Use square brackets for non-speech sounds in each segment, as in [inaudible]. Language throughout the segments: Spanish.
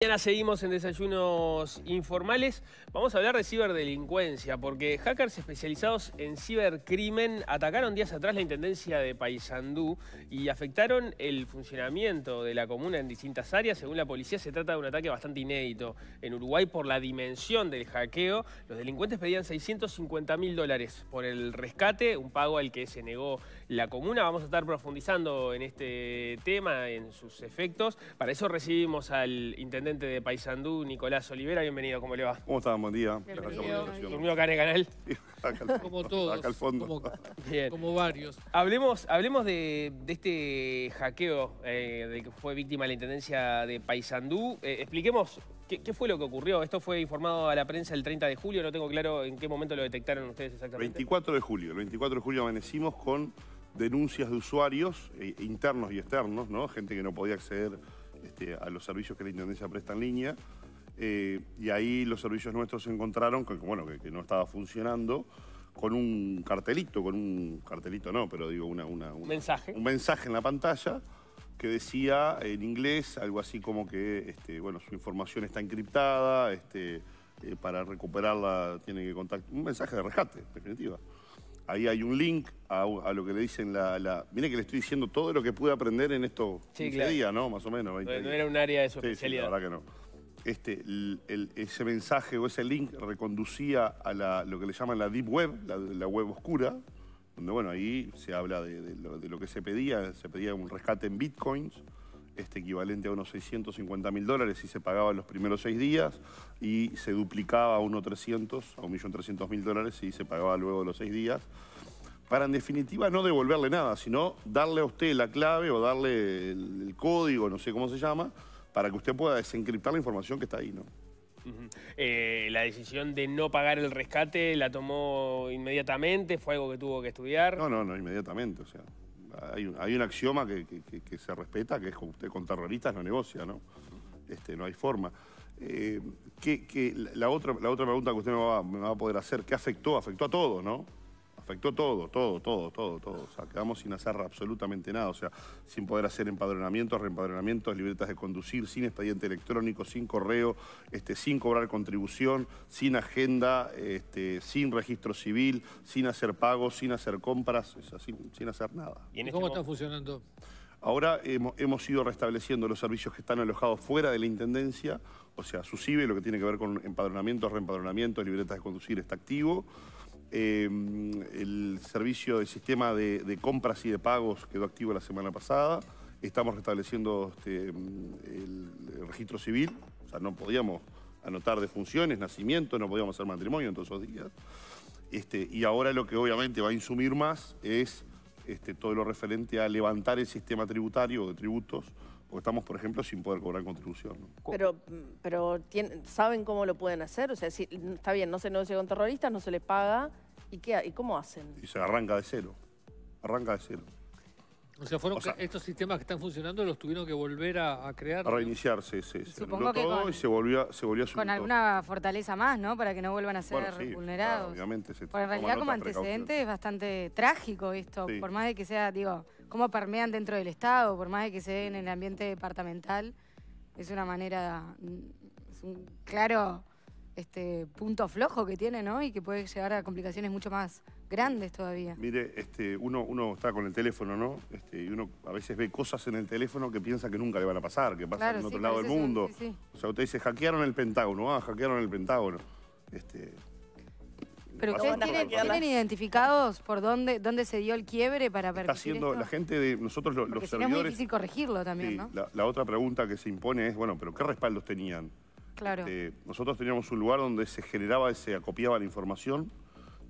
Mañana seguimos en desayunos informales. Vamos a hablar de ciberdelincuencia, porque hackers especializados en cibercrimen atacaron días atrás la intendencia de Paysandú y afectaron el funcionamiento de la comuna en distintas áreas. Según la policía, se trata de un ataque bastante inédito en Uruguay por la dimensión del hackeo. Los delincuentes pedían 650 mil dólares por el rescate, un pago al que se negó la comuna. Vamos a estar profundizando en este tema, en sus efectos. Para eso recibimos al intendente de Paysandú, Nicolás Olivera. Bienvenido, ¿cómo le va? ¿Cómo está? Buen día. Bienvenido acá en el canal? [laughs] [laughs] como todos. Acá al fondo. Como, varios. Hablemos, hablemos de, este hackeo eh, de que fue víctima la intendencia de Paysandú. Eh, expliquemos ¿Qué, fue lo que ocurrió? Esto fue informado a la prensa el 30 de julio, no tengo claro en qué momento lo detectaron ustedes exactamente. 24 de julio, el 24 de julio amanecimos con denuncias de usuarios eh, internos y externos, ¿no? gente que no podía acceder este, a los servicios que la Intendencia presta en línea. Eh, y ahí los servicios nuestros se encontraron que, bueno, que, no estaba funcionando con un cartelito, con un cartelito no, pero digo una, una, mensaje. un mensaje en la pantalla que decía en inglés algo así como que este, bueno, su información está encriptada, este, eh, para recuperarla tiene que contactar, un mensaje de rescate, en definitiva. Ahí hay un link a, lo que le dicen la, la... Mire que le estoy diciendo todo lo que pude aprender en estos día días, ¿no? Más o menos. no, era un área de su especialidad. Sí, la verdad que no. Este, ese mensaje o ese link reconducía a lo que le llaman la Deep Web, la, web oscura, donde bueno, ahí se habla de, de, lo, que se pedía, se pedía un rescate en bitcoins, este, equivalente a unos 650 mil dólares y se pagaba en los primeros seis días y se duplicaba a unos 300, a 1.300.000 dólares y se pagaba luego de los seis días. Para en definitiva no devolverle nada, sino darle a usted la clave o darle el, código, no sé cómo se llama, para que usted pueda desencriptar la información que está ahí, ¿no? Eh, la decisión de no pagar el rescate la tomó inmediatamente, fue algo que tuvo que estudiar. No, no, no, inmediatamente, o sea, hay un, axioma que, se respeta, que es que usted con terroristas no negocia, ¿no? Este, no hay forma. Eh, la, otra, pregunta que usted me va, a poder hacer, ¿qué afectó? Afectó a todo ¿no? afectó todo, todo, todo, todo, todo. O sea, quedamos sin hacer absolutamente nada, o sea, sin poder hacer empadronamientos, reempadronamientos, libretas de conducir, sin expediente electrónico, sin correo, este, sin cobrar contribución, sin agenda, este, sin registro civil, sin hacer pagos, sin hacer compras, o sea, sin, hacer nada. ¿Y este cómo está funcionando? Ahora hemos, hemos, ido restableciendo los servicios que están alojados fuera de la Intendencia, o sea, CIBE, lo que tiene que ver con empadronamientos, reempadronamientos, libretas de conducir, está activo. Em, el servicio, de sistema de, compras y de pagos quedó activo la semana pasada. Estamos restableciendo este, em, el, registro civil. O sea, no podíamos anotar defunciones funciones, nacimiento, no podíamos hacer matrimonio en todos esos días. Este, y ahora lo que obviamente va a insumir más es este, todo lo referente a levantar el sistema tributario de tributos porque estamos, por ejemplo, sin poder cobrar contribución. Pero, pero ¿saben cómo lo pueden hacer? O sea, si, está bien, no se negocia con terroristas, no se les paga. ¿Y, qué, ¿Y cómo hacen? Y se arranca de cero. Arranca de cero. O sea, fueron estos sistemas que están funcionando los tuvieron que volver a, crear. A reiniciarse, sí, sí. Supongo que con, y se volvió, Con alguna fortaleza más, ¿no? Para que no vuelvan a ser vulnerados. obviamente. en realidad como antecedente es bastante trágico esto, por más de que sea, digo, cómo permean dentro del Estado, por más de que se den en el ambiente departamental, es una manera, es un claro este punto flojo que tiene, ¿no? Y que puede llegar a complicaciones mucho más grandes todavía. Mire, este, uno, uno está con el teléfono, ¿no? Este, y uno a veces ve cosas en el teléfono que piensa que nunca le van a pasar, que pasan en otro lado del mundo. O sea, usted dice, hackearon el Pentágono, ah, hackearon el Pentágono. Este, pero ustedes tienen, identificados por dónde, dónde se dio el quiebre para ver. Está haciendo la gente de nosotros los, servidores. es muy difícil corregirlo también, ¿no? La, otra pregunta que se impone es, bueno, pero ¿qué respaldos tenían? Claro. Este, nosotros teníamos un lugar donde se generaba, se acopiaba la información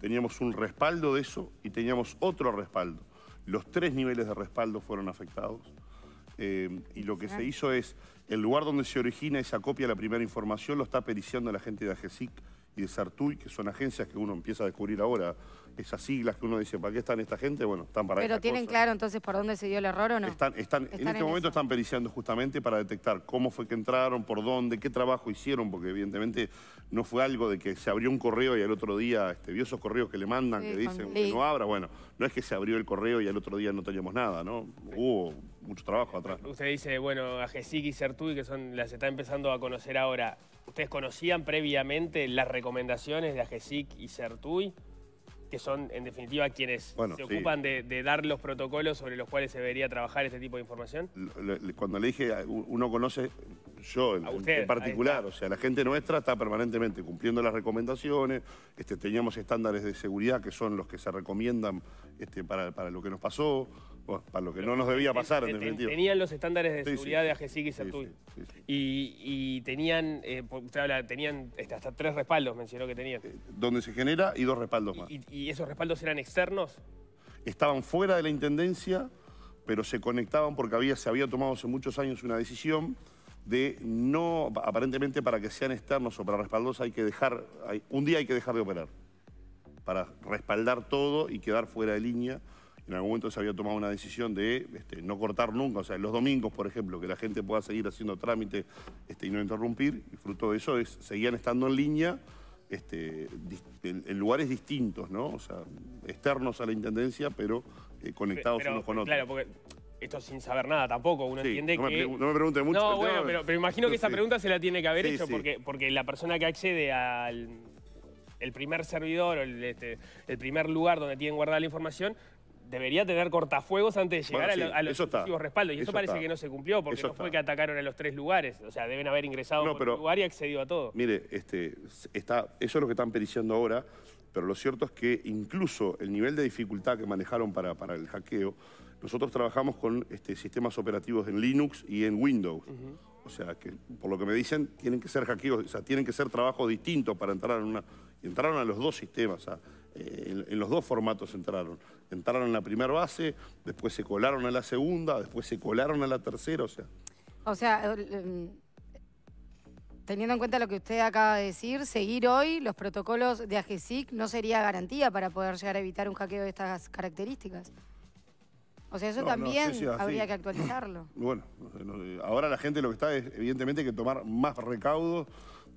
teníamos un respaldo de eso y teníamos otro respaldo. Los tres niveles de respaldo fueron afectados. Eh, y lo que se hizo es, el lugar donde se origina esa copia, la primera información, lo está periciando la gente de AGESIC y de Sartuy, que son agencias que uno empieza a descubrir ahora, esas siglas que uno dice, ¿para qué están esta gente? Bueno, están para Pero tienen claro entonces por dónde se dio el error o no. Están, en este momento están periciando justamente para detectar cómo fue que entraron, por dónde, qué trabajo hicieron, porque evidentemente no fue algo de que se abrió un correo y al otro día este, vio esos correos que le mandan, que dicen que no abra. Bueno, no es que se abrió el correo y al otro día no teníamos nada, ¿no? Hubo mucho trabajo atrás. Usted dice, bueno, a y CERTUI, que son, las está empezando a conocer ahora. ¿Ustedes conocían previamente las recomendaciones de Agesic y CERTUI? que son en definitiva quienes se ocupan de, dar los protocolos sobre los cuales se debería trabajar este tipo de información? Cuando le dije, uno conoce, yo en, particular, o sea, la gente nuestra está permanentemente cumpliendo las recomendaciones, este, teníamos estándares de seguridad que son los que se recomiendan este, para lo que nos pasó, bueno, para lo que no nos debía pasar, en definitiva. Tenían los estándares de seguridad de AGCIC y y, tenían, eh, pues, usted habla, tenían este, hasta tres respaldos, mencionó que tenían. Eh, donde se genera y dos respaldos más. ¿Y, y, esos respaldos eran externos? Estaban fuera de la intendencia, pero se conectaban porque había, se había tomado hace muchos años una decisión de no, aparentemente para que sean externos o para respaldos hay que dejar, un día hay que dejar de operar para respaldar todo y quedar fuera de línea en algún momento se había tomado una decisión de este, no cortar nunca, o sea, los domingos, por ejemplo, que la gente pueda seguir haciendo trámites este, y no interrumpir, y fruto de eso es, seguían estando en línea este, en, lugares distintos, ¿no? O sea, externos a la Intendencia, pero eh, conectados unos con otros. Claro, porque esto sin saber nada tampoco, uno entiende que... no me pregunte mucho. No, bueno, pero, imagino que esa pregunta se la tiene que haber hecho, porque, porque la persona que accede al el primer servidor, el, el primer lugar donde tienen guardada la información, debería tener cortafuegos antes de llegar a, los respaldos. Y eso, parece que no se cumplió, porque no fue que atacaron a los tres lugares. O sea, deben haber ingresado por un lugar y accedido a todo. Mire, este, está, eso es lo que están periciando ahora, pero lo cierto es que incluso el nivel de dificultad que manejaron para, para el hackeo, nosotros trabajamos con este, sistemas operativos en Linux y en Windows. O sea, que por lo que me dicen, tienen que ser hackeos, o sea, tienen que ser trabajos distintos para entrar en una... entraron a los dos sistemas, eh, en, los dos formatos entraron. Entraron en la primera base, después se colaron a la segunda, después se colaron a la tercera, o sea. O sea, teniendo en cuenta lo que usted acaba de decir, seguir hoy los protocolos de AGESIC no sería garantía para poder llegar a evitar un hackeo de estas características. O sea, eso también habría que actualizarlo. [clears throat] Bueno, eh, ahora la gente lo que está es, evidentemente, que tomar más recaudos.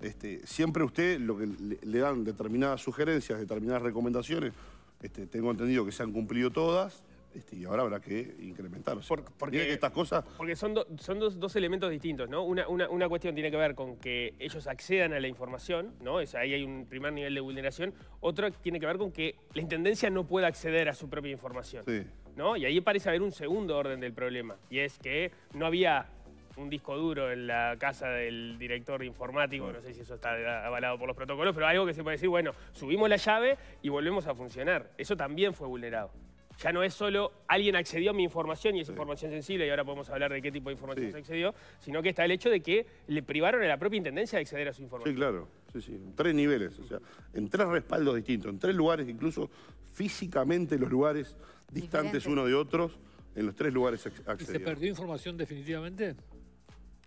Este, siempre usted lo que le, dan determinadas sugerencias, determinadas recomendaciones, este, tengo entendido que se han cumplido todas. Este, y ahora habrá que incrementar. Por, porque, estas cosas... porque son, son dos, elementos distintos, ¿no? Una, cuestión tiene que ver con que ellos accedan a la información, ¿no? ahí hay un primer nivel de vulneración. Otra tiene que ver con que la Intendencia no pueda acceder a su propia información. Sí. Y ahí parece haber un segundo orden del problema, y es que no había un disco duro en la casa del director informático, no sé si eso está avalado por los protocolos, pero algo que se puede decir, bueno, subimos la llave y volvemos a funcionar. Eso también fue vulnerado. Ya no es solo alguien accedió a mi información y es información sensible y ahora podemos hablar de qué tipo de información se accedió, sino que está el hecho de que le privaron a la propia intendencia de acceder a su información. Sí, claro. Sí, sí, en tres niveles, o sea, en tres respaldos distintos, en tres lugares, incluso físicamente los lugares distantes uno de otros, en los tres lugares accedidos. se perdió información definitivamente?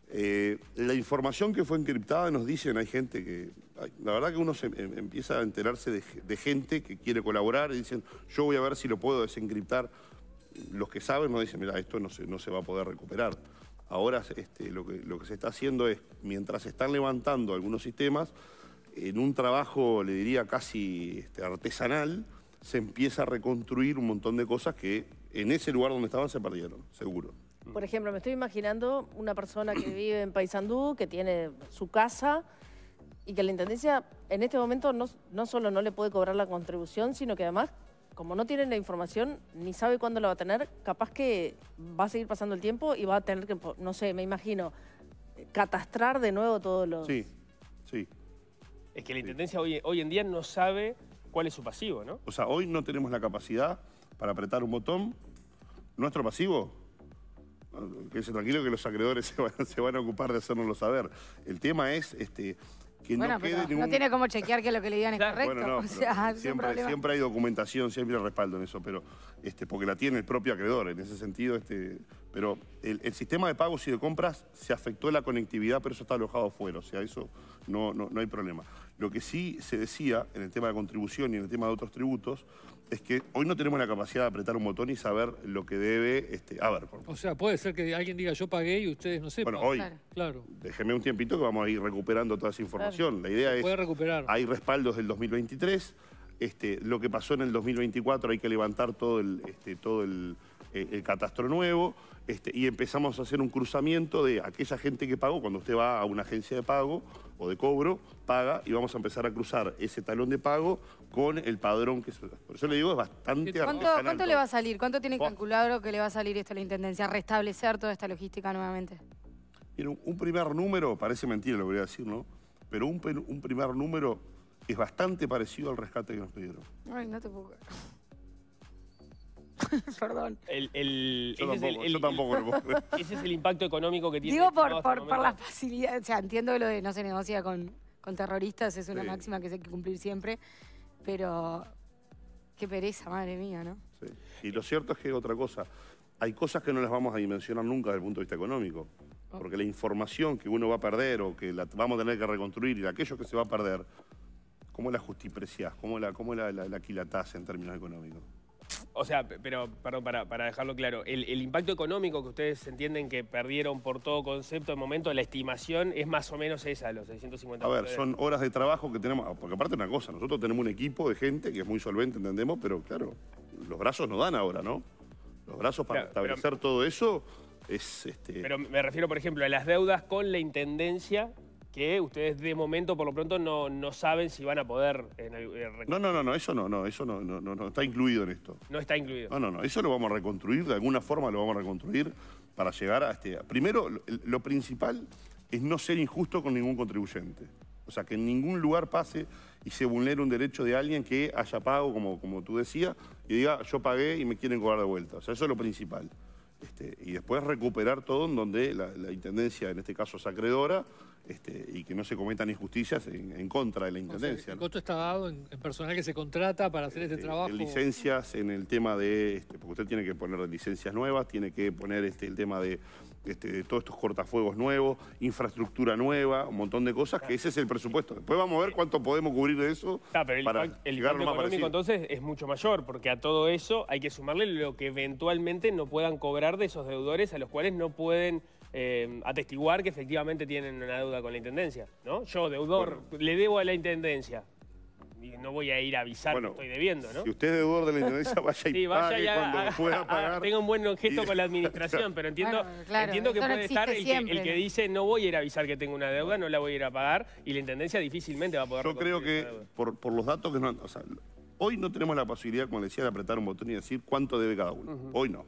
Eh, la información que fue encriptada nos dicen, hay gente que... la verdad que uno se, em, empieza a enterarse de, gente que quiere colaborar y dicen, yo voy a ver si lo puedo desencriptar. Los que saben nos dicen, mira, esto no se, no se va a poder recuperar. Ahora este, lo, que, lo que se está haciendo es, mientras se están levantando algunos sistemas, en un trabajo, le diría, casi este, artesanal, se empieza a reconstruir un montón de cosas que en ese lugar donde estaban se perdieron, seguro. Por ejemplo, me estoy imaginando una persona que vive en Paysandú, que tiene su casa y que la Intendencia en este momento no, solo no le puede cobrar la contribución, sino que además, como no tiene la información, ni sabe cuándo la va a tener, capaz que va a seguir pasando el tiempo y va a tener que, no sé, me imagino, catastrar de nuevo todos los... Sí, sí. Es que la Intendencia hoy en día no sabe cuál es su pasivo, ¿no? O sea, hoy no tenemos la capacidad para apretar un botón. Nuestro pasivo, Quédense tranquilo que los acreedores [laughs] se van, a ocupar de hacérnoslo saber. El tema es este, que no quede ningún... no tiene cómo chequear que lo que le digan es correcto. [laughs] siempre, hay documentación, siempre respaldo en eso, pero este, porque la tiene el propio acreedor. En ese sentido, este, pero el, el, sistema de pagos y de compras se afectó la conectividad, pero eso está alojado afuera. O sea, eso no, no, no hay problema. Lo que sí se decía en el tema de contribución y en el tema de otros tributos es que hoy no tenemos la capacidad de apretar un botón y saber lo que debe este, O sea, puede ser que alguien diga yo pagué y ustedes no sepan. Bueno, hoy, claro. déjeme un tiempito que vamos a ir recuperando toda esa información. La idea es. puede recuperar. hay respaldos del 2023, este, lo que pasó en el 2024 hay que levantar todo el, este, todo el eh, el catastro nuevo, este, y empezamos a hacer un cruzamiento de aquella gente que pagó, cuando usted va a una agencia de pago o de cobro, paga y vamos a empezar a cruzar ese talón de pago con el padrón que... Por eso le digo, es bastante ¿Cuánto, ¿cuánto le va a salir? ¿Cuánto tiene calculado que le va a salir esto a la Intendencia? Restablecer toda esta logística nuevamente. Mira un primer número, parece mentira lo que voy a decir, ¿no? Pero un, un primer número es bastante parecido al rescate que nos pidieron. Ay, no te puedo... [laughs] Perdón. El, el, yo, tampoco, [laughs] Ese es el impacto económico que tiene. Digo por, por, por, la facilidad, o sea, entiendo lo de no se negocia con, terroristas, es una máxima que se hay que cumplir siempre, pero qué pereza, madre mía, ¿no? Sí. Y lo cierto es que otra cosa, hay cosas que no las vamos a dimensionar nunca desde el punto de vista económico. Porque la información que uno va a perder o que la vamos a tener que reconstruir y aquello que se va a perder, ¿cómo la justipreciás? ¿Cómo la, cómo la, la, la quilatás en términos económicos? O sea, pero, perdón, para, dejarlo claro, el, impacto económico que ustedes entienden que perdieron por todo concepto de momento, la estimación es más o menos esa, los 650 A ver, son horas de trabajo que tenemos, ah, porque aparte una cosa, nosotros tenemos un equipo de gente que es muy solvente, entendemos, pero claro, los brazos no dan ahora, ¿no? Los brazos para establecer todo eso es... Este... Pero me refiero, por ejemplo, a las deudas con la Intendencia que ustedes de momento, por lo pronto, no, saben si van a poder... Eh, eh, no, no, no, no, eso no, no, eso no, está incluido en esto. No está incluido. No, no, no, eso lo vamos a reconstruir, de alguna forma lo vamos a reconstruir para llegar a este... Primero, lo, principal es no ser injusto con ningún contribuyente. O sea, que en ningún lugar pase y se vulnere un derecho de alguien que haya pago, como, como tú decías, y diga, yo pagué y me quieren cobrar de vuelta. O sea, eso es lo principal. Este, y después recuperar todo en donde la, la Intendencia, en este caso sacredora, este, y que no se cometan injusticias en, contra de la Intendencia. el costo está dado en, personal que se contrata para hacer este, este trabajo? En licencias, en el tema de, este, porque usted tiene que poner licencias nuevas, tiene que poner este, el tema de, todos estos cortafuegos nuevos, infraestructura nueva, un montón de cosas, que ese es el presupuesto. Después vamos a ver cuánto podemos cubrir de eso pero el para el económico entonces es mucho mayor, porque a todo eso hay que sumarle lo que eventualmente no puedan cobrar de esos deudores a los cuales no pueden Em, atestiguar que efectivamente tienen una deuda con la Intendencia, ¿no? Yo, deudor, le debo a la Intendencia. no voy a ir a avisar que estoy debiendo, ¿no? Si usted es deudor de la Intendencia, vaya y vaya pague cuando pueda pagar. Tengo un buen gesto con la [laughs] administración, pero entiendo, que puede estar el que, dice no voy a ir a avisar que tengo una deuda, no la voy a ir a pagar, y la Intendencia difícilmente va a poder Yo creo que, por, por, los datos que no... O sea, hoy no tenemos la posibilidad, como decía, de apretar un botón y decir cuánto debe cada uno. Hoy no.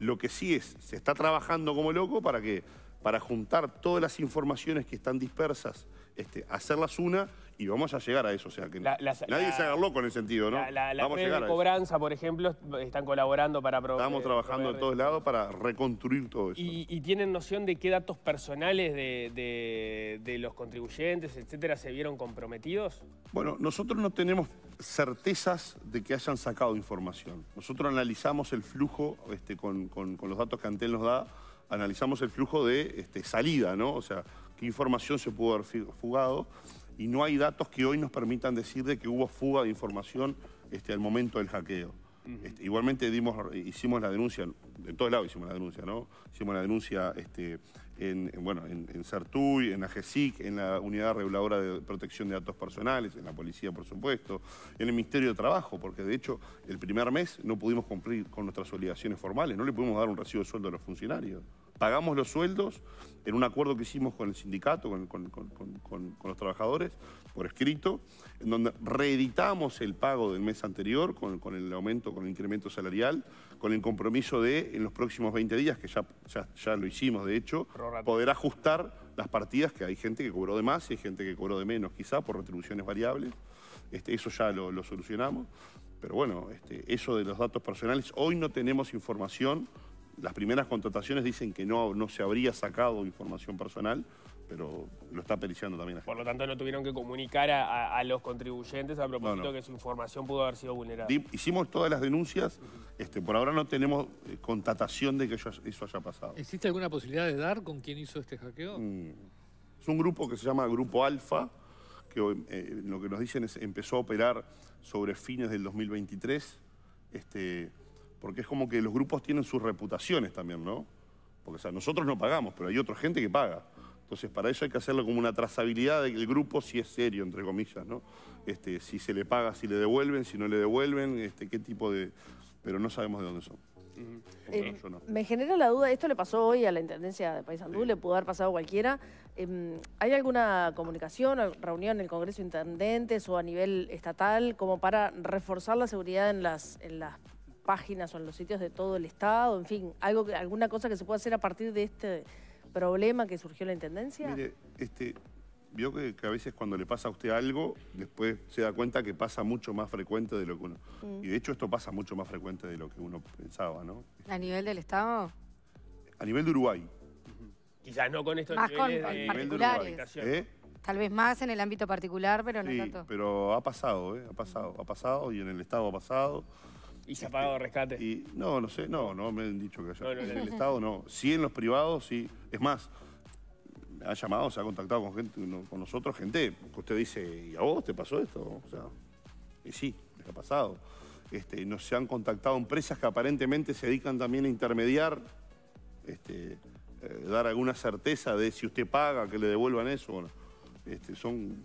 Lo que sí es, se está trabajando como loco para que para juntar todas las informaciones que están dispersas, este, hacerlas una y vamos a llegar a eso. O sea, que nadie se haga loco en ese sentido, ¿no? La, vamos de cobranza, por ejemplo, están colaborando para... Estamos eh, trabajando en todos lados para reconstruir todo eso. ¿Y, tienen noción de qué datos personales de, de, los contribuyentes, etcétera, se vieron comprometidos? Bueno, nosotros no tenemos certezas de que hayan sacado información. Nosotros analizamos el flujo este, con, los datos que Antel nos da, analizamos el flujo de este, salida, ¿no? O sea, qué información se pudo haber fugado y no hay datos que hoy nos permitan decir de que hubo fuga de información este, al momento del hackeo. Este, igualmente dimos, hicimos la denuncia en todos lados hicimos la denuncia, ¿no? Hicimos la denuncia este, en, bueno, en, en Sartuy, en la en la Unidad Reguladora de Protección de Datos Personales, en la Policía, por supuesto, en el Ministerio de Trabajo, porque de hecho el primer mes no pudimos cumplir con nuestras obligaciones formales, no le pudimos dar un recibo de sueldo a los funcionarios pagamos los sueldos en un acuerdo que hicimos con el sindicato, con, los trabajadores, por escrito, en donde reeditamos el pago del mes anterior con, el aumento, con el incremento salarial, con el compromiso de, en los próximos 20 días, que ya, ya, lo hicimos de hecho, poder ajustar las partidas que hay gente que cobró de más y hay gente que cobró de menos, quizá por retribuciones variables. Este, eso ya lo, solucionamos. Pero bueno, este, eso de los datos personales, hoy no tenemos información las primeras contrataciones dicen que no, no se habría sacado información personal, pero lo está periciando también. Por lo tanto, no tuvieron que comunicar a, los contribuyentes a propósito de que su información pudo haber sido vulnerada. Hicimos todas las denuncias, este, por ahora no tenemos eh, contratación de que eso, haya pasado. ¿Existe alguna posibilidad de dar con quién hizo este hackeo? Mm. Es un grupo que se llama Grupo Alfa, que eh, lo que nos dicen es empezó a operar sobre fines del 2023. Este, porque es como que los grupos tienen sus reputaciones también, ¿no? Porque o sea, nosotros no pagamos, pero hay otra gente que paga. Entonces, para eso hay que hacerlo como una trazabilidad del grupo, si es serio, entre comillas, ¿no? Este, si se le paga, si le devuelven, si no le devuelven, este, qué tipo de... Pero no sabemos de dónde son. Eh, me genera la duda, esto le pasó hoy a la Intendencia de País le pudo haber pasado a cualquiera. Em, ¿Hay alguna comunicación, reunión en el Congreso de Intendentes o a nivel estatal como para reforzar la seguridad en las, en las páginas o en los sitios de todo el Estado? En fin, algo ¿alguna cosa que se pueda hacer a partir de este problema que surgió en la Intendencia? Mire, este, vio que, a veces cuando le pasa a usted algo, después se da cuenta que pasa mucho más frecuente de lo que uno... Mm. Y de hecho esto pasa mucho más frecuente de lo que uno pensaba, ¿no? ¿A nivel del Estado? A nivel de Uruguay. Quizás no con esto ¿Eh? Tal vez más en el ámbito particular, pero no sí, pero ha pasado, ¿eh? Ha pasado, ha pasado y en el Estado ha pasado. ¿Y se ha pagado rescate? Y, no, no sé, no, no me han dicho que haya. en el Estado no. Sí en los privados, sí. Es más, ha llamado, se ha contactado con, gente, con nosotros, gente que usted dice, ¿y a vos te pasó esto? O sea, y sí, me ha pasado. Este, nos se han contactado empresas que aparentemente se dedican también a intermediar, este, eh, dar alguna certeza de si usted paga, que le devuelvan eso. Este, son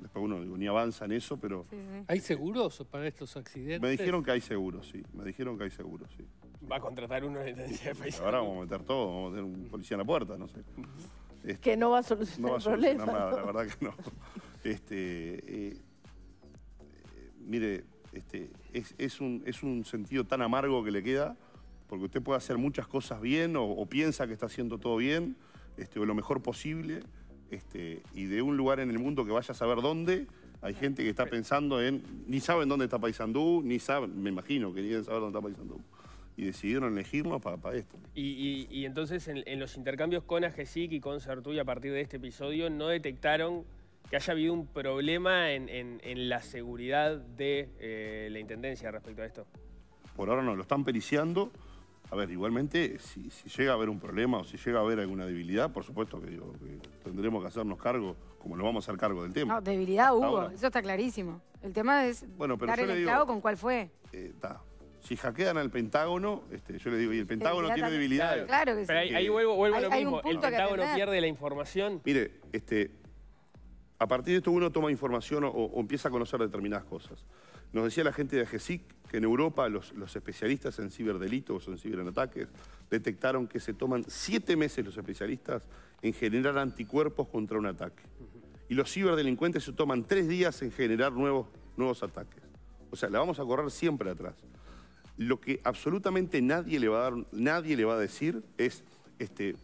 después uno ni avanza en eso, pero... ¿Hay seguros para estos accidentes? Me dijeron que hay seguros, sí. Me dijeron que hay seguros, sí. Va a contratar uno en la de país. Ahora vamos a meter todo, vamos a meter un policía en la puerta, no sé. Este, que no va a solucionar no va problema. Nada, la verdad que no. Este, eh, mire, este, es, un, sentido tan amargo que le queda, porque usted puede hacer muchas cosas bien o, piensa que está haciendo todo bien, este, o lo mejor posible, este, y de un lugar en el mundo que vaya a saber dónde, hay gente que está pensando en, ni saben dónde está Paysandú, ni saben, me imagino que quieren saber dónde está Paysandú. Y decidieron elegirnos para, esto. Y, entonces en, los intercambios con AGESIC y con Sertuy a partir de este episodio no detectaron que haya habido un problema en, la seguridad de eh, la Intendencia respecto a esto. Por ahora no, lo están periciando. A ver, igualmente, si, llega a haber un problema o si llega a haber alguna debilidad, por supuesto que, digo, tendremos que hacernos cargo, como nos vamos a hacer cargo del tema. No, debilidad hubo, eso está clarísimo. El tema es bueno, pero el digo, con cuál fue. Está. Eh, si hackean al Pentágono, este, yo le digo, y el Pentágono tiene debilidades. Claro, que sí. Pero ahí, vuelvo, a lo mismo. El Pentágono pierde la información. Mire, este, a partir de esto uno toma información o, o empieza a conocer determinadas cosas. Nos decía la gente de AGESIC que en Europa los, especialistas en ciberdelitos o en ciberataques detectaron que se toman siete meses los especialistas en generar anticuerpos contra un ataque. Y los ciberdelincuentes se toman tres días en generar nuevos, nuevos ataques. O sea, la vamos a correr siempre atrás. Lo que absolutamente nadie le va a, nadie le va a decir es este,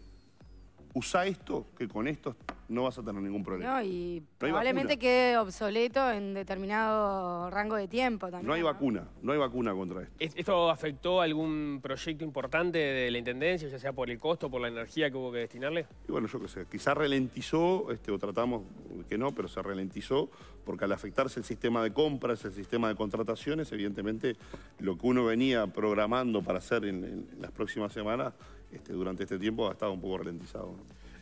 Usa esto, que con esto no vas a tener ningún problema. No, y probablemente quede obsoleto en determinado rango de tiempo también. No hay vacuna, no hay vacuna contra esto. ¿Esto afectó algún proyecto importante de la Intendencia, ya sea por el costo, por la energía que hubo que destinarle? Y bueno, yo qué sé, quizá ralentizó, este, o tratamos que no, pero se ralentizó, porque al afectarse el sistema de compras, el sistema de contrataciones, evidentemente lo que uno venía programando para hacer en las próximas semanas este, durante este tiempo ha estado un poco ralentizado.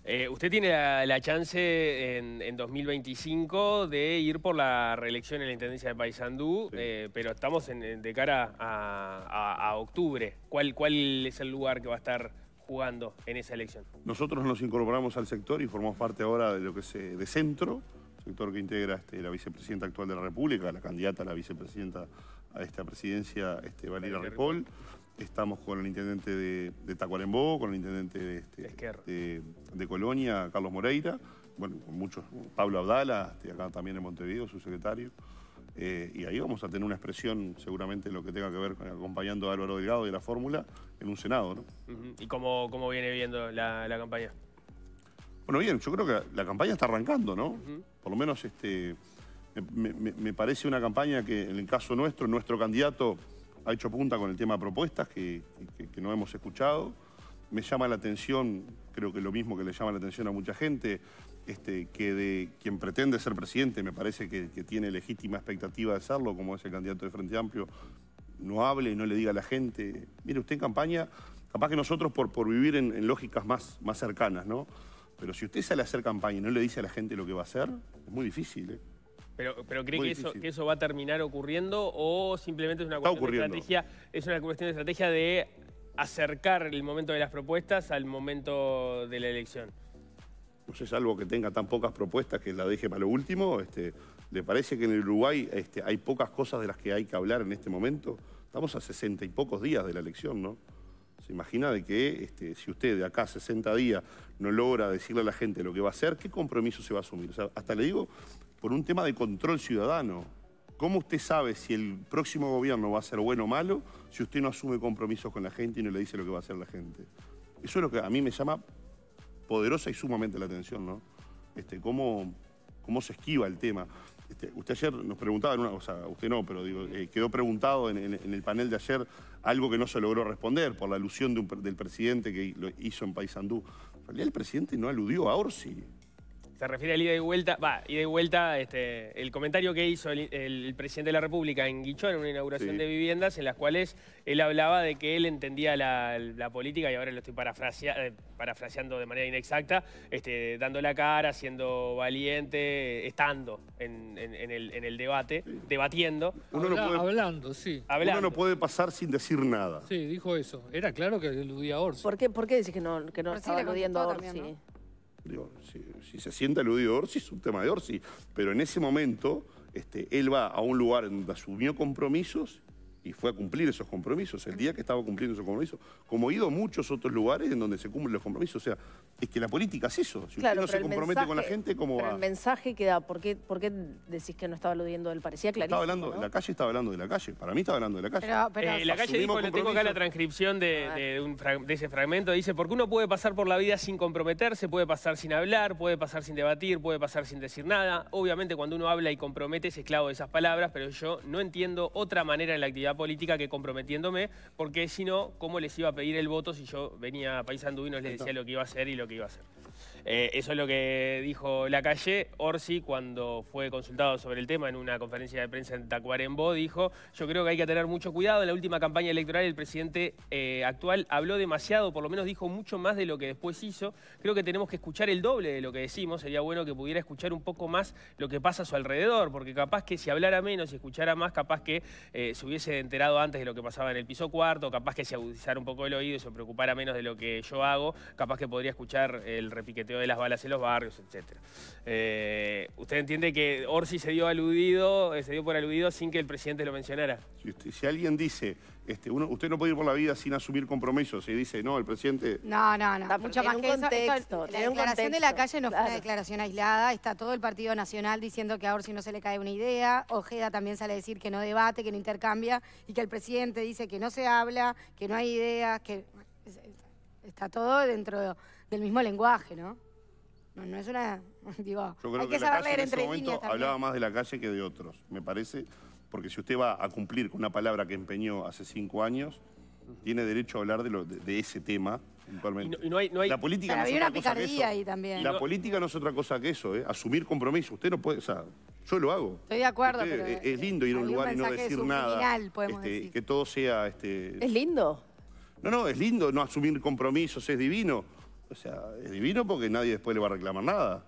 Eh, usted tiene la, chance en, 2025 de ir por la reelección en la Intendencia de Paysandú, eh, pero estamos de cara a, octubre. ¿Cuál, es el lugar que va a estar jugando en esa elección? Nosotros nos incorporamos al sector y formamos parte ahora de lo que es de centro, sector que integra este, la vicepresidenta actual de la República, la candidata a la vicepresidenta a esta presidencia, este, Valeria Repol. Estamos con el intendente de, Tacuarembó, con el intendente este, de, de, Colonia, Carlos Moreira, bueno, con muchos, Pablo Abdala, este, acá también en Montevideo, su secretario. Eh, y ahí vamos a tener una expresión, seguramente, lo que tenga que ver con acompañando a Álvaro Delgado y la fórmula en un Senado. ¿Y cómo, cómo, viene viendo la, campaña? Bueno, bien, yo creo que la campaña está arrancando, ¿no? Por lo menos este, me parece una campaña que, en el caso nuestro, nuestro candidato ha hecho punta con el tema de propuestas que, no hemos escuchado. Me llama la atención, creo que lo mismo que le llama la atención a mucha gente, este, que de quien pretende ser presidente, me parece que, tiene legítima expectativa de serlo, como es el candidato de Frente Amplio, no hable y no le diga a la gente, mire, usted en campaña, capaz que nosotros por, vivir en, lógicas más, más cercanas, ¿no? Pero si usted sale a hacer campaña y no le dice a la gente lo que va a hacer, es muy difícil, ¿eh? Pero, ¿cree que eso, va a terminar ocurriendo o simplemente es una, cuestión de estrategia, es una cuestión de estrategia de acercar el momento de las propuestas al momento de la elección? No sé, salvo que tenga tan pocas propuestas que la deje para lo último. Este, ¿Le parece que en Uruguay este, hay pocas cosas de las que hay que hablar en este momento? Estamos a sesenta y pocos días de la elección, ¿no? ¿Se imagina de que este, si usted de acá a 60 días no logra decirle a la gente lo que va a hacer, qué compromiso se va a asumir? hasta le digo, por un tema de control ciudadano. ¿Cómo usted sabe si el próximo gobierno va a ser bueno o malo si usted no asume compromisos con la gente y no le dice lo que va a hacer la gente? Eso es lo que a mí me llama poderosa y sumamente la atención, ¿no? Este, cómo, cómo se esquiva el tema. Este, usted ayer nos preguntaba, o sea, usted no, pero eh, quedó preguntado en, el panel de ayer algo que no se logró responder por la alusión del presidente que lo hizo en Paysandú. En realidad el presidente no aludió a Orsi se refiere al ida y vuelta, va, ida y vuelta, este, el comentario que hizo el, presidente de la República en Guichón en una inauguración de viviendas en las cuales él hablaba de que él entendía la, política, y ahora lo estoy eh, parafraseando de manera inexacta, este, dando la cara, siendo valiente, estando en, el, debate, debatiendo. hablando, sí. Uno no puede pasar sin decir nada. Sí, dijo eso. Era claro que eludía a Orsi. ¿Por qué, ¿Por qué dice que no, que no estaba Orsi? si, se sienta aludido de Orsi, es un tema de Orsi. Pero en ese momento, este, él va a un lugar donde asumió compromisos y fue a cumplir esos compromisos. El día que estaba cumpliendo esos compromisos, como he ido a muchos otros lugares en donde se cumplen los compromisos. O sea, es que la política es eso. Si uno no se compromete con la gente, cómo va? el mensaje que da, ¿por qué, decís que no estaba aludiendo del Parecía clarísimo. Estaba hablando, La calle estaba hablando de la calle. Para mí estaba hablando de la calle. Eh, la calle dijo, le tengo acá la transcripción de, ese fragmento, dice, porque uno puede pasar por la vida sin comprometerse, puede pasar sin hablar, puede pasar sin debatir, puede pasar sin decir nada. Obviamente cuando uno habla y compromete es esclavo de esas palabras, pero yo no entiendo otra manera en la actividad política que comprometiéndome, porque si no, ¿cómo les iba a pedir el voto si yo venía a País y les decía lo que iba a hacer y lo que iba a hacer? Eh, eso es lo que dijo la calle Orsi, cuando fue consultado sobre el tema en una conferencia de prensa en Tacuarembó, dijo, yo creo que hay que tener mucho cuidado. En la última campaña electoral el presidente eh, actual habló demasiado, por lo menos dijo mucho más de lo que después hizo. Creo que tenemos que escuchar el doble de lo que decimos. Sería bueno que pudiera escuchar un poco más lo que pasa a su alrededor, porque capaz que si hablara menos y escuchara más, capaz que eh, se hubiese enterado antes de lo que pasaba en el piso cuarto, capaz que se agudizara un poco el oído y se preocupara menos de lo que yo hago, capaz que podría escuchar el repiqueteo de las balas en los barrios, etc. Eh, ¿Usted entiende que Orsi se dio aludido, eh, se dio por aludido sin que el presidente lo mencionara? si alguien dice este, uno, usted no puede ir por la vida sin asumir compromisos. Y dice, no, el presidente... No, no, no. Mucho más que contexto, la declaración de la calle no fue una declaración aislada. Está todo el Partido Nacional diciendo que ahora si no se le cae una idea. Ojeda también sale a decir que no debate, que no intercambia. Y que el presidente dice que no se habla, que no hay ideas, que... Está todo dentro del mismo lenguaje, ¿no? No, es una... [laughs] Yo creo que, entre ese momento hablaba más de la calle que de otros, me parece porque si usted va a cumplir con una palabra que empeñó hace cinco años, tiene derecho a hablar de, ese tema. Y hay, no hay... La política no es otra cosa que eso. La política no es otra cosa que eso, asumir compromisos. Usted no puede, o sea, yo lo hago. Estoy de acuerdo. pero es, lindo ir a un lugar y no decir nada. Este, que todo sea... Este, ¿Es lindo? No, no, es lindo no asumir compromisos, es divino. O sea, es divino porque nadie después le va a reclamar nada.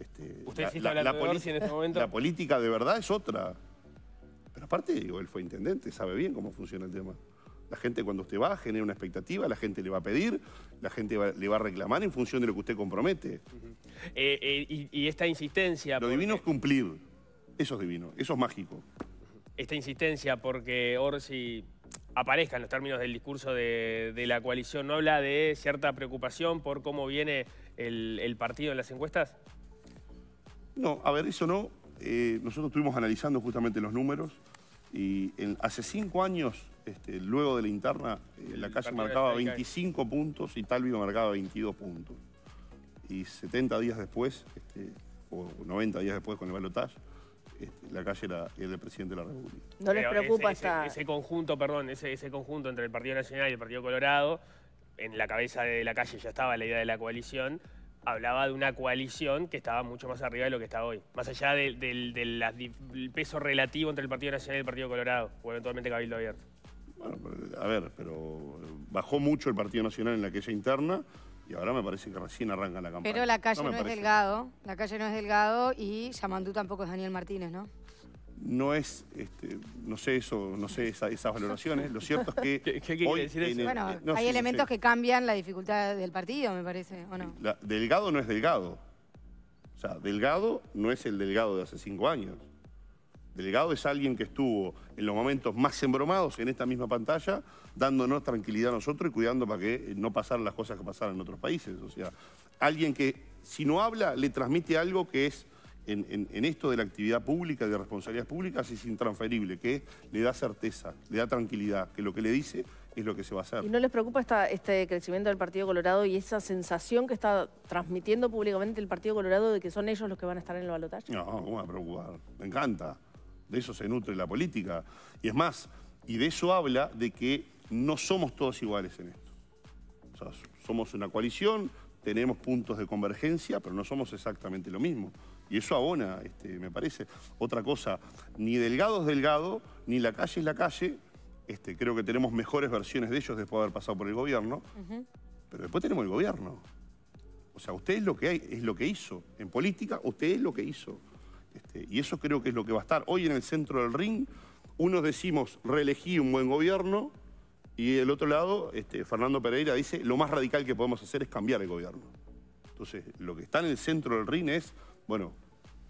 Este, ¿Usted sí está la, la, en este momento? la política de verdad es otra. Pero aparte, él fue intendente, sabe bien cómo funciona el tema. La gente cuando usted va genera una expectativa, la gente le va a pedir, la gente le va a reclamar en función de lo que usted compromete. Eh, eh, y, esta insistencia... Lo divino es cumplir. Eso es divino, eso es mágico. Esta insistencia porque Orsi aparezca en los términos del discurso de, la coalición, ¿no habla de cierta preocupación por cómo viene el partido en las encuestas? No, a ver, eso no, eh, nosotros estuvimos analizando justamente los números y hace cinco años, este, luego de la interna, eh, la calle marcaba 25 puntos y Talvio marcaba 22 puntos. Y 70 días después, este, o 90 días después con el balotaje, este, la calle era, el presidente de la República. ¿No les preocupa ese, ese, conjunto, perdón, ese conjunto entre el Partido Nacional y el Partido Colorado, en la cabeza de la calle ya estaba la idea de la coalición, hablaba de una coalición que estaba mucho más arriba de lo que está hoy. Más allá del peso relativo entre el Partido Nacional y el Partido Colorado, o eventualmente Cabildo Abierto. Bueno, a ver, pero eh, bajó mucho el Partido Nacional en la queja interna y ahora me parece que recién arranca la campaña. Pero la calle no, es delgado, la calle no es delgado y Yamandú tampoco es Daniel Martínez, ¿no? no es, este, no sé eso, no sé esas valoraciones. Lo cierto es que [laughs] hoy eh, hay elementos que cambian la dificultad del partido, me parece, ¿o no? delgado no es Delgado. O sea, Delgado no es el Delgado de hace cinco años. Delgado es alguien que estuvo en los momentos más embromados en esta misma pantalla, dándonos tranquilidad a nosotros y cuidando para que no pasaran las cosas que pasaron en otros países. O sea, alguien que si no habla le transmite algo que es en, esto de la actividad pública, de responsabilidades públicas, es intransferible, que le da certeza, le da tranquilidad, que lo que le dice es lo que se va a hacer. ¿Y no les preocupa este crecimiento del Partido Colorado y esa sensación que está transmitiendo públicamente el Partido Colorado de que son ellos los que van a estar en el balotaje? No, ¿cómo va a preocupar? Me encanta. De eso se nutre la política. Y es más, y de eso habla de que no somos todos iguales en esto. somos una coalición, tenemos puntos de convergencia, pero no somos exactamente lo mismo. Y eso abona, este, me parece. Otra cosa, ni Delgado es Delgado, ni la calle es la calle. Este, creo que tenemos mejores versiones de ellos después de haber pasado por el gobierno. Pero después tenemos el gobierno. O sea, usted es lo que hay, es lo que hizo. En política, usted es lo que hizo. Este, y eso creo que es lo que va a estar hoy en el centro del ring. Unos decimos, reelegí un buen gobierno, y del otro lado, Fernando Pereira dice, lo más radical que podemos hacer es cambiar el gobierno. Entonces, lo que está en el centro del ring es, bueno,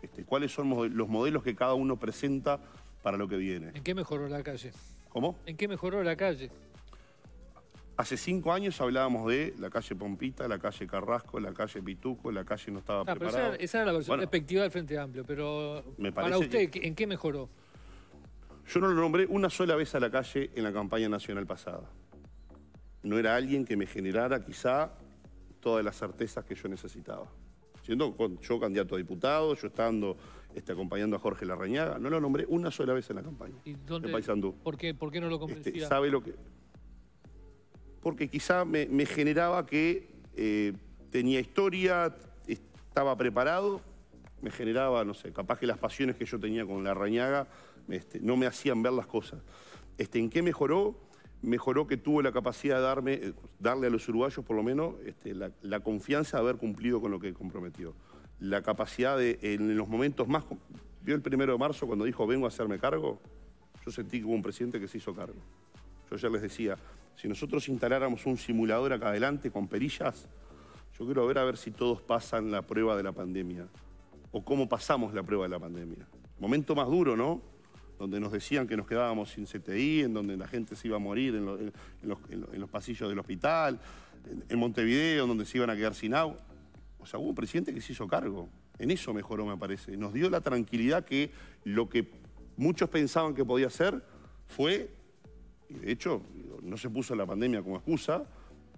este, ¿Cuáles son los modelos que cada uno presenta para lo que viene? ¿En qué mejoró la calle? ¿Cómo? ¿En qué mejoró la calle? Hace cinco años hablábamos de la calle Pompita, la calle Carrasco, la calle Pituco, la calle no estaba ah, preparada. Esa, era la versión perspectiva del Frente Amplio, pero para usted, ¿en qué mejoró? Yo no lo nombré una sola vez a la calle en la campaña nacional pasada. No era alguien que me generara quizá todas las certezas que yo necesitaba siendo yo candidato a diputado, yo estando este, acompañando a Jorge Larrañaga, no lo nombré una sola vez en la campaña. ¿Y dónde, ¿Por qué, no lo convencía? Este, ¿Sabe lo que...? Porque quizá me, generaba que eh, tenía historia, estaba preparado, me generaba, no sé, capaz que las pasiones que yo tenía con Larrañaga este, no me hacían ver las cosas. Este, ¿En qué mejoró? mejoró que tuvo la capacidad de darme, eh, darle a los uruguayos, por lo menos, este, la, confianza de haber cumplido con lo que comprometió. La capacidad de, en los momentos más... Vio el primero de marzo cuando dijo, vengo a hacerme cargo, yo sentí que hubo un presidente que se hizo cargo. Yo ya les decía, si nosotros instaláramos un simulador acá adelante con perillas, yo quiero ver a ver si todos pasan la prueba de la pandemia o cómo pasamos la prueba de la pandemia. Momento más duro, ¿no? donde nos decían que nos quedábamos sin CTI, en donde la gente se iba a morir en, los, pasillos del hospital, en, Montevideo, en donde se iban a quedar sin agua. O sea, hubo un presidente que se hizo cargo. En eso mejoró, me parece. Nos dio la tranquilidad que lo que muchos pensaban que podía ser fue, y de hecho no se puso la pandemia como excusa,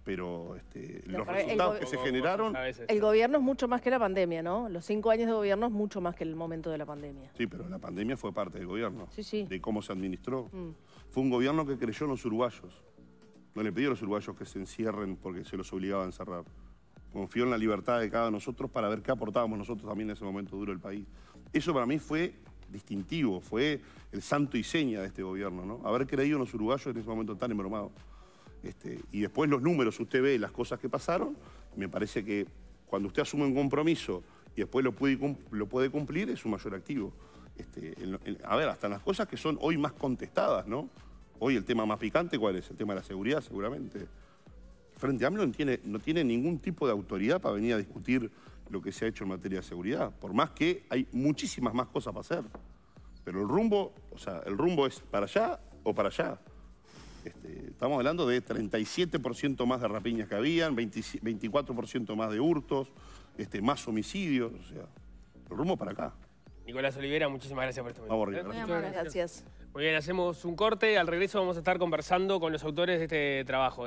pero este, los resultados que se generaron... El gobierno es mucho más que la pandemia, ¿no? Los cinco años de gobierno es mucho más que el momento de la pandemia. Sí, pero la pandemia fue parte del gobierno, de cómo se administró. Mm. Fue un gobierno que creyó en los uruguayos. No le pidió a los uruguayos que se encierren porque se los obligaba a encerrar. Confió en la libertad de cada uno de nosotros para ver qué aportábamos nosotros también en ese momento duro del país. Eso para mí fue distintivo, fue el santo y seña de este gobierno, ¿no? Haber creído en los uruguayos en ese momento tan embromado. Este, y después los números, usted ve las cosas que pasaron, me parece que cuando usted asume un compromiso y después lo puede, lo puede cumplir, es un mayor activo. Este, a ver, hasta las cosas que son hoy más contestadas, ¿no? Hoy el tema más picante, ¿cuál es? El tema de la seguridad, seguramente. Frente a AMLO no tiene, no tiene ningún tipo de autoridad para venir a discutir lo que se ha hecho en materia de seguridad, por más que hay muchísimas más cosas para hacer. Pero el rumbo, o sea, el rumbo es para allá o para allá. Este, estamos hablando de 37% más de rapiñas que habían, 24% más de hurtos, este, más homicidios, o sea, rumbo para acá. Nicolás Olivera, muchísimas gracias por este momento. Vamos, gracias. gracias. Muy bien, hacemos un corte. Al regreso vamos a estar conversando con los autores de este trabajo.